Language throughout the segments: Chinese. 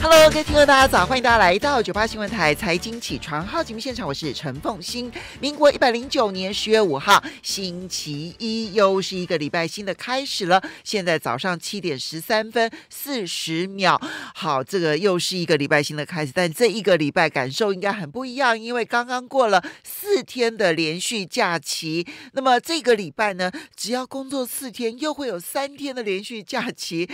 Hello，各位听众，大家早！欢迎大家来到九八新闻台财经起床号节目现场，我是陈凤欣。民国一百零九年十月五号，星期一，又是一个礼拜新的开始了。现在早上七点十三分四十秒，好，这个又是一个礼拜新的开始，但这一个礼拜感受应该很不一样，因为刚刚过了四天的连续假期，那么这个礼拜呢，只要工作四天，又会有三天的连续假期。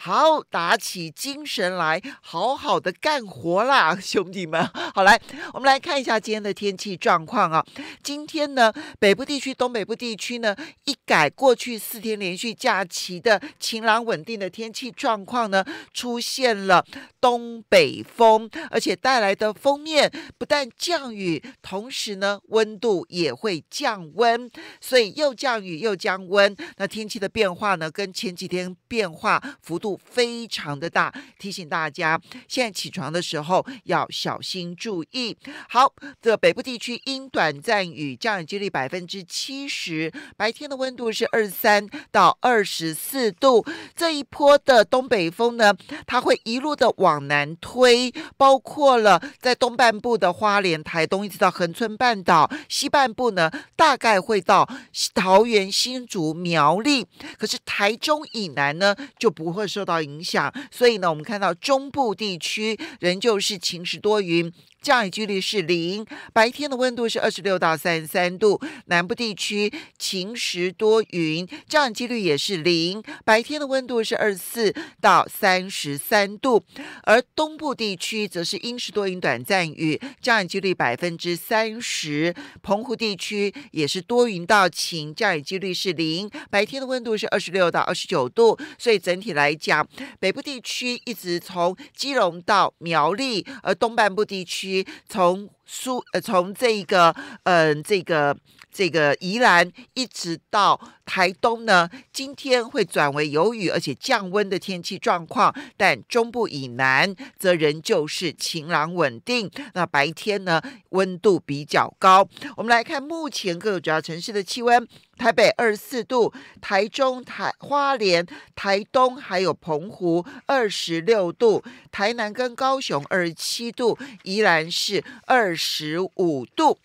好，打起精神来。好好的干活啦，兄弟们！好来，我们来看一下今天的天气状况啊。今天呢，北部地区、东北部地区呢，一改过去四天连续假期的晴朗稳定的天气状况呢，出现了东北风，而且带来的风面不但降雨，同时呢，温度也会降温。所以又降雨又降温，那天气的变化呢，跟前几天变化幅度非常的大。提醒大家。现在起床的时候要小心注意。好，这北部地区因短暂雨，降雨几率百分之七十，白天的温度是二三到二十四度。这一波的东北风呢，它会一路的往南推，包括了在东半部的花莲、台东，一直到横村半岛；西半部呢，大概会到桃园、新竹、苗栗。可是台中以南呢，就不会受到影响。所以呢，我们看到中部。部地区仍旧是晴时多云。降雨几率是零，白天的温度是二十六到三十三度。南部地区晴时多云，降雨几率也是零，白天的温度是二十四到三十三度。而东部地区则是阴时多云、短暂雨，降雨几率百分之三十。澎湖地区也是多云到晴，降雨几率是零，白天的温度是二十六到二十九度。所以整体来讲，北部地区一直从基隆到苗栗，而东半部地区。从书，呃，从这个，嗯，这个。这个宜兰一直到台东呢，今天会转为有雨而且降温的天气状况，但中部以南则仍旧是晴朗稳定。那白天呢，温度比较高。我们来看目前各个主要城市的气温：台北二十四度，台中、台花莲、台东还有澎湖二十六度，台南跟高雄二十七度，宜兰是二十五度。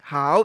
好。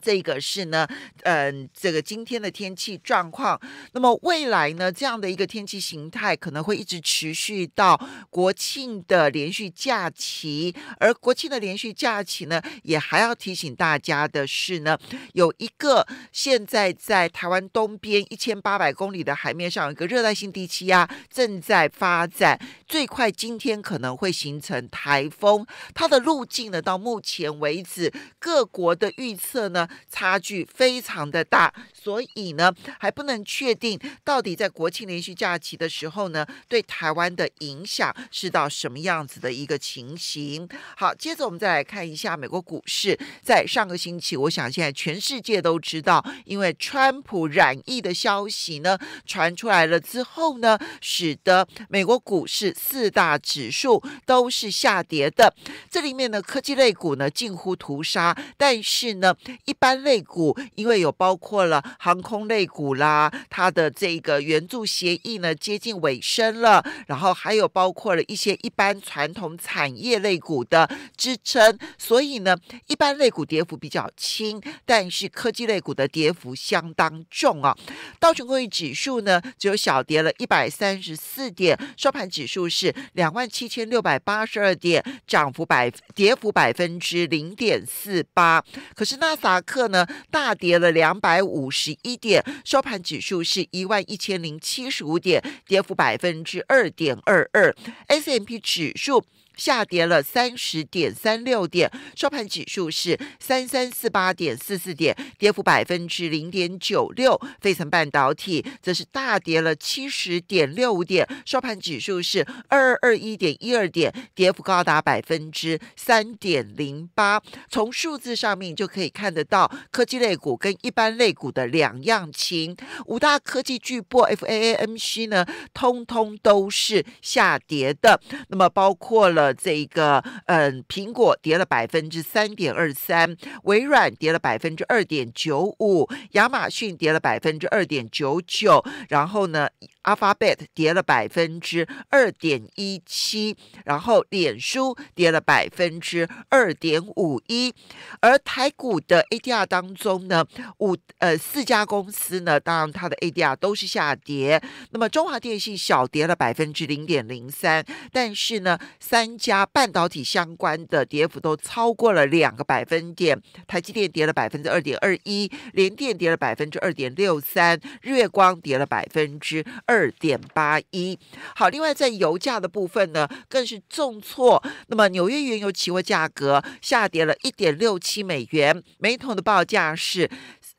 这个是呢，嗯，这个今天的天气状况。那么未来呢，这样的一个天气形态可能会一直持续到国庆的连续假期。而国庆的连续假期呢，也还要提醒大家的是呢，有一个现在在台湾东边一千八百公里的海面上，有一个热带性低气压正在发展，最快今天可能会形成台风。它的路径呢，到目前为止各国的预测呢。差距非常的大，所以呢，还不能确定到底在国庆连续假期的时候呢，对台湾的影响是到什么样子的一个情形。好，接着我们再来看一下美国股市，在上个星期，我想现在全世界都知道，因为川普染疫的消息呢传出来了之后呢，使得美国股市四大指数都是下跌的。这里面呢，科技类股呢近乎屠杀，但是呢一。一般类股，因为有包括了航空类股啦，它的这个援助协议呢接近尾声了，然后还有包括了一些一般传统产业类股的支撑，所以呢，一般类股跌幅比较轻，但是科技类股的跌幅相当重啊。道琼工业指数呢只有小跌了一百三十四点，收盘指数是两万七千六百八十二点，涨幅百跌幅百分之零点四八。可是那 a 克呢大跌了两百五十一点，收盘指数是一万一千零七十五点，跌幅百分之二点二二。S M P 指数。下跌了三十点三六点，收盘指数是三三四八点四四点，跌幅百分之零点九六。飞腾半导体则是大跌了七十点六五点，收盘指数是二二二一点一二点，跌幅高达百分之三点零八。从数字上面就可以看得到，科技类股跟一般类股的两样情。五大科技巨波 F A A M C 呢，通通都是下跌的。那么包括了。这一个，嗯，苹果跌了百分之三点二三，微软跌了百分之二点九五，亚马逊跌了百分之二点九九，然后呢？Alphabet 跌了百分之二点一七，然后脸书跌了百分之二点五一，而台股的 ADR 当中呢，五呃四家公司呢，当然它的 ADR 都是下跌。那么中华电信小跌了百分之零点零三，但是呢，三家半导体相关的跌幅都超过了两个百分点。台积电跌了百分之二点二一，联电跌了百分之二点六三，日月光跌了百分之二。二点八一，好，另外在油价的部分呢，更是重挫。那么纽约原油期货价格下跌了一点六七美元，每桶的报价是。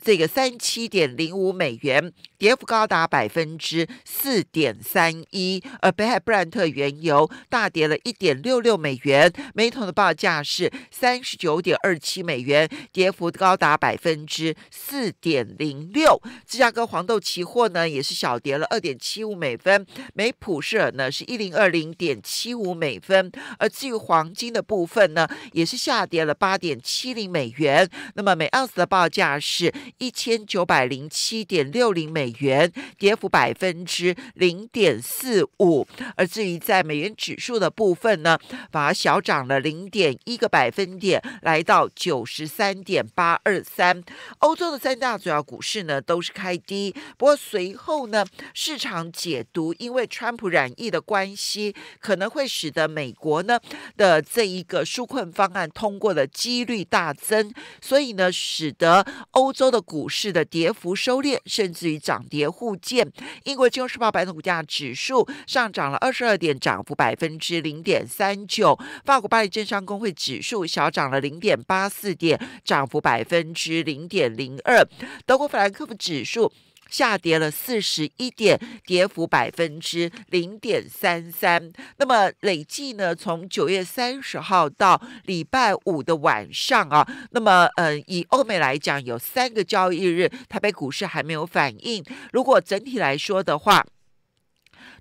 这个三七点零五美元，跌幅高达百分之四点三一。而北海布兰特原油大跌了一点六六美元，每桶的报价是三十九点二七美元，跌幅高达百分之四点零六。芝加哥黄豆期货呢，也是小跌了二点七五美分，每普舍尔呢是一零二零点七五美分。而至于黄金的部分呢，也是下跌了八点七零美元，那么每盎司的报价是。一千九百零七点六零美元，跌幅百分之零点四五。而至于在美元指数的部分呢，反而小涨了零点一个百分点，来到九十三点八二三。欧洲的三大主要股市呢，都是开低。不过随后呢，市场解读因为川普染疫的关系，可能会使得美国呢的这一个纾困方案通过的几率大增，所以呢，使得欧洲的。股市的跌幅收敛，甚至于涨跌互见。英国金融时报白种股价指数上涨了二十二点，涨幅百分之零点三九。法国巴黎证商工会指数小涨了零点八四点，涨幅百分之零点零二。德国法兰克福指数。下跌了四十一点，跌幅百分之零点三三。那么累计呢？从九月三十号到礼拜五的晚上啊，那么，嗯，以欧美来讲，有三个交易日，台北股市还没有反应。如果整体来说的话，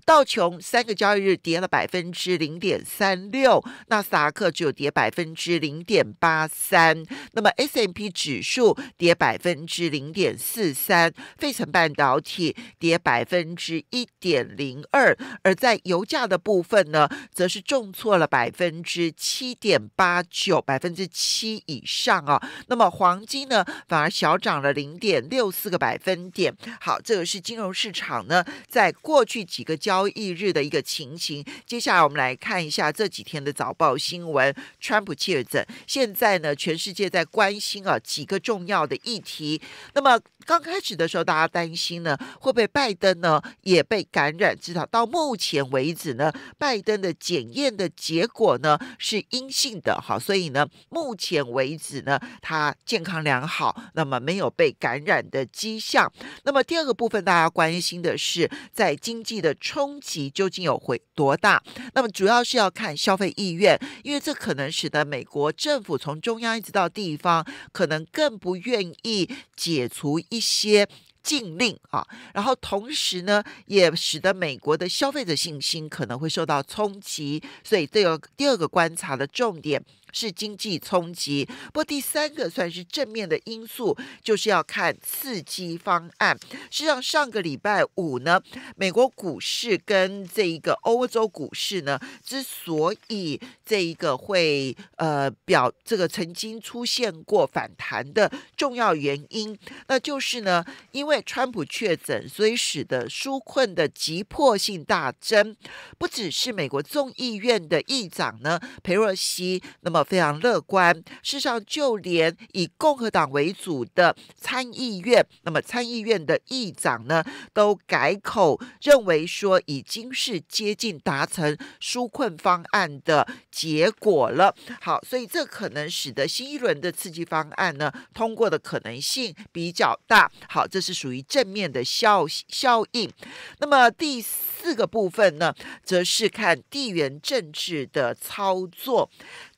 道琼三个交易日跌了百分之零点三六，纳斯达克只有跌百分之零点八三，那么 S M P 指数跌百分之零点四三，费城半导体跌百分之一点零二，而在油价的部分呢，则是重挫了百分之七点八九，百分之七以上啊。那么黄金呢，反而小涨了零点六四个百分点。好，这个是金融市场呢，在过去几个交。交易日的一个情形。接下来，我们来看一下这几天的早报新闻。川普确诊，现在呢，全世界在关心啊几个重要的议题。那么。刚开始的时候，大家担心呢会被拜登呢也被感染，至少到目前为止呢，拜登的检验的结果呢是阴性的，好，所以呢，目前为止呢他健康良好，那么没有被感染的迹象。那么第二个部分，大家关心的是在经济的冲击究竟有会多大？那么主要是要看消费意愿，因为这可能使得美国政府从中央一直到地方，可能更不愿意解除一些禁令啊，然后同时呢，也使得美国的消费者信心可能会受到冲击，所以这个第二个观察的重点。是经济冲击。不，过第三个算是正面的因素，就是要看刺激方案。实际上，上个礼拜五呢，美国股市跟这一个欧洲股市呢，之所以这一个会呃表这个曾经出现过反弹的重要原因，那就是呢，因为川普确诊，所以使得纾困的急迫性大增。不只是美国众议院的议长呢，佩洛西，那么。非常乐观。事实上，就连以共和党为主的参议院，那么参议院的议长呢，都改口认为说，已经是接近达成纾困方案的结果了。好，所以这可能使得新一轮的刺激方案呢，通过的可能性比较大。好，这是属于正面的效效应。那么第四个部分呢，则是看地缘政治的操作。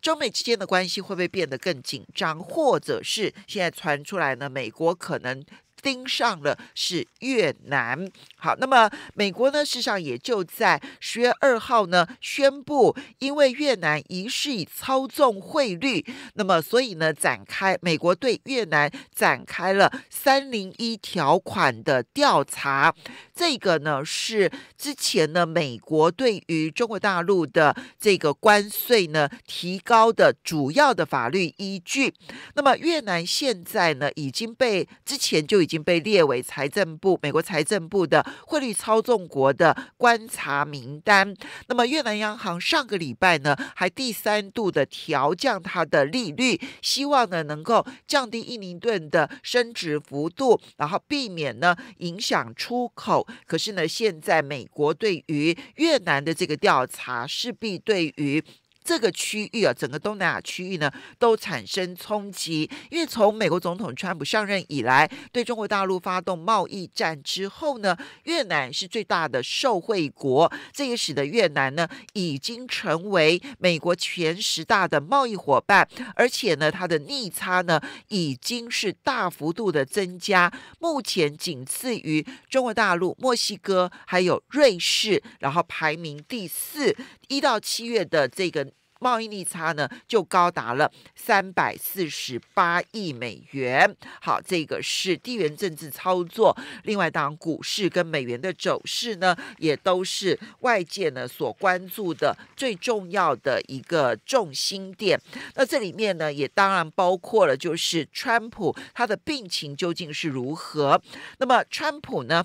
中美之间的关系会不会变得更紧张，或者是现在传出来呢？美国可能。盯上了是越南，好，那么美国呢？事实上也就在十月二号呢宣布，因为越南疑似操纵汇率，那么所以呢展开美国对越南展开了三零一条款的调查。这个呢是之前呢美国对于中国大陆的这个关税呢提高的主要的法律依据。那么越南现在呢已经被之前就已。已经被列为财政部、美国财政部的汇率操纵国的观察名单。那么越南央行上个礼拜呢，还第三度的调降它的利率，希望呢能够降低印尼盾的升值幅度，然后避免呢影响出口。可是呢，现在美国对于越南的这个调查，势必对于。这个区域啊，整个东南亚区域呢都产生冲击，因为从美国总统川普上任以来，对中国大陆发动贸易战之后呢，越南是最大的受惠国，这也使得越南呢已经成为美国前十大的贸易伙伴，而且呢，它的逆差呢已经是大幅度的增加，目前仅次于中国大陆、墨西哥还有瑞士，然后排名第四，一到七月的这个。贸易逆差呢，就高达了三百四十八亿美元。好，这个是地缘政治操作。另外，当股市跟美元的走势呢，也都是外界呢所关注的最重要的一个重心点。那这里面呢，也当然包括了，就是川普他的病情究竟是如何。那么，川普呢？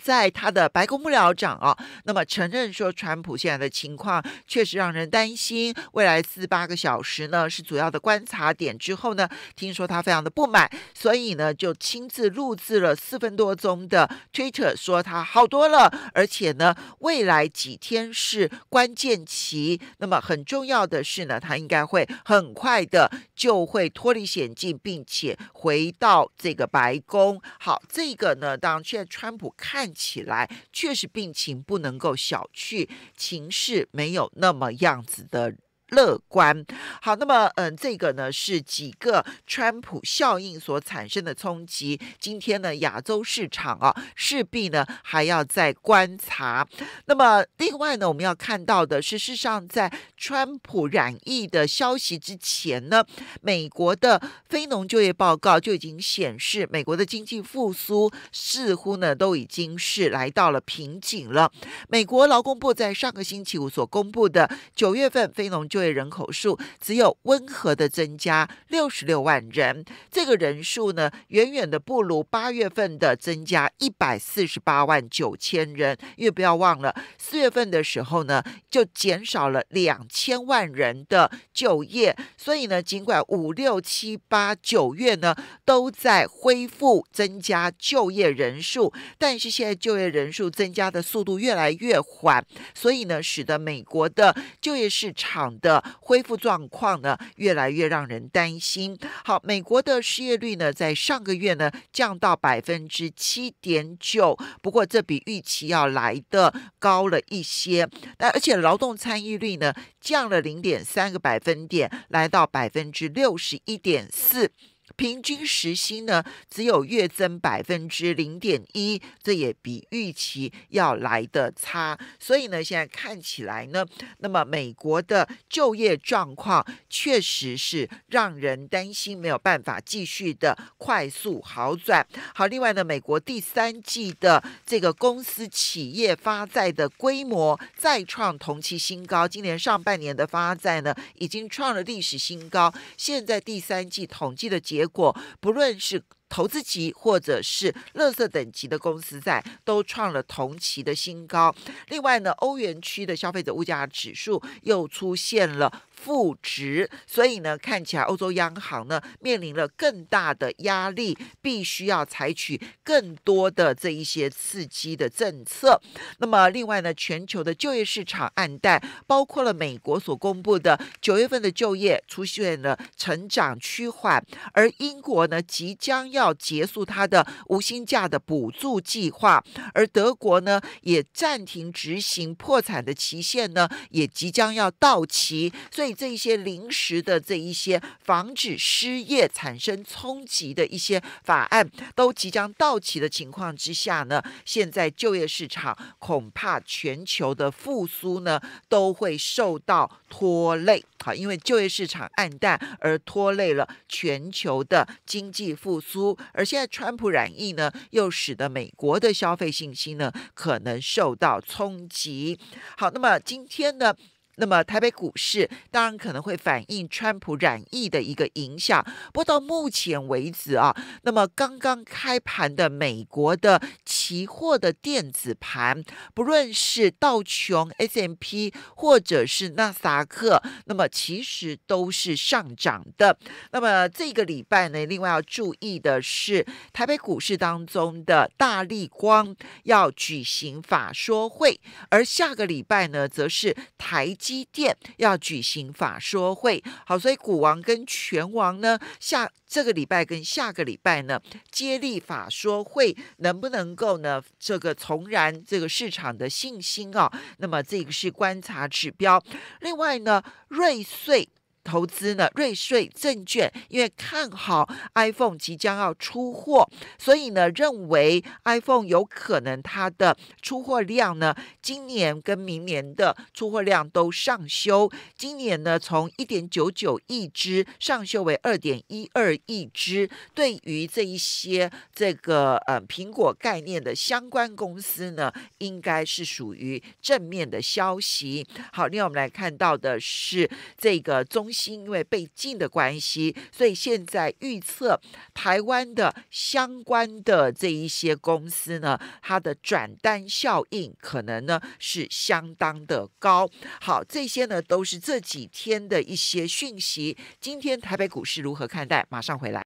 在他的白宫幕僚长啊，那么承认说，川普现在的情况确实让人担心。未来四八个小时呢是主要的观察点。之后呢，听说他非常的不满，所以呢就亲自录制了四分多钟的推特，说他好多了，而且呢未来几天是关键期。那么很重要的是呢，他应该会很快的就会脱离险境，并且回到这个白宫。好，这个呢，当然现在川普看。看起来确实病情不能够小觑，情势没有那么样子的。乐观，好，那么，嗯，这个呢是几个川普效应所产生的冲击。今天呢，亚洲市场啊，势必呢还要再观察。那么，另外呢，我们要看到的是，事实上，在川普染疫的消息之前呢，美国的非农就业报告就已经显示，美国的经济复苏似乎呢，都已经是来到了瓶颈了。美国劳工部在上个星期五所公布的九月份非农就对人口数只有温和的增加六十六万人，这个人数呢远远的不如八月份的增加一百四十八万九千人，因为不要忘了四月份的时候呢就减少了两千万人的就业，所以呢尽管五六七八九月呢都在恢复增加就业人数，但是现在就业人数增加的速度越来越缓，所以呢使得美国的就业市场的的恢复状况呢，越来越让人担心。好，美国的失业率呢，在上个月呢降到百分之七点九，不过这比预期要来的高了一些。但而且劳动参与率呢，降了零点三个百分点，来到百分之六十一点四。平均时薪呢，只有月增百分之零点一，这也比预期要来的差。所以呢，现在看起来呢，那么美国的就业状况确实是让人担心，没有办法继续的快速好转。好，另外呢，美国第三季的这个公司企业发债的规模再创同期新高，今年上半年的发债呢已经创了历史新高，现在第三季统计的结果。果不论是投资级或者是乐色等级的公司在都创了同期的新高。另外呢，欧元区的消费者物价指数又出现了。负值，所以呢，看起来欧洲央行呢面临了更大的压力，必须要采取更多的这一些刺激的政策。那么，另外呢，全球的就业市场暗淡，包括了美国所公布的九月份的就业出现了成长趋缓，而英国呢即将要结束它的无薪假的补助计划，而德国呢也暂停执行破产的期限呢也即将要到期。对这一些临时的这一些防止失业产生冲击的一些法案都即将到期的情况之下呢，现在就业市场恐怕全球的复苏呢都会受到拖累。好，因为就业市场暗淡而拖累了全球的经济复苏。而现在川普染疫呢，又使得美国的消费信心呢可能受到冲击。好，那么今天呢？那么台北股市当然可能会反映川普染疫的一个影响，不过到目前为止啊，那么刚刚开盘的美国的期货的电子盘，不论是道琼 S M P 或者是纳斯达克，那么其实都是上涨的。那么这个礼拜呢，另外要注意的是，台北股市当中的大力光要举行法说会，而下个礼拜呢，则是台。积电要举行法说会，好，所以股王跟拳王呢，下这个礼拜跟下个礼拜呢，接力法说会，能不能够呢，这个重燃这个市场的信心啊？那么这个是观察指标。另外呢，瑞穗。投资呢，瑞穗证券因为看好 iPhone 即将要出货，所以呢认为 iPhone 有可能它的出货量呢，今年跟明年的出货量都上修。今年呢从一点九九亿只上修为二点一二亿只。对于这一些这个呃苹果概念的相关公司呢，应该是属于正面的消息。好，另外我们来看到的是这个中。心因为被禁的关系，所以现在预测台湾的相关的这一些公司呢，它的转单效应可能呢是相当的高。好，这些呢都是这几天的一些讯息。今天台北股市如何看待？马上回来。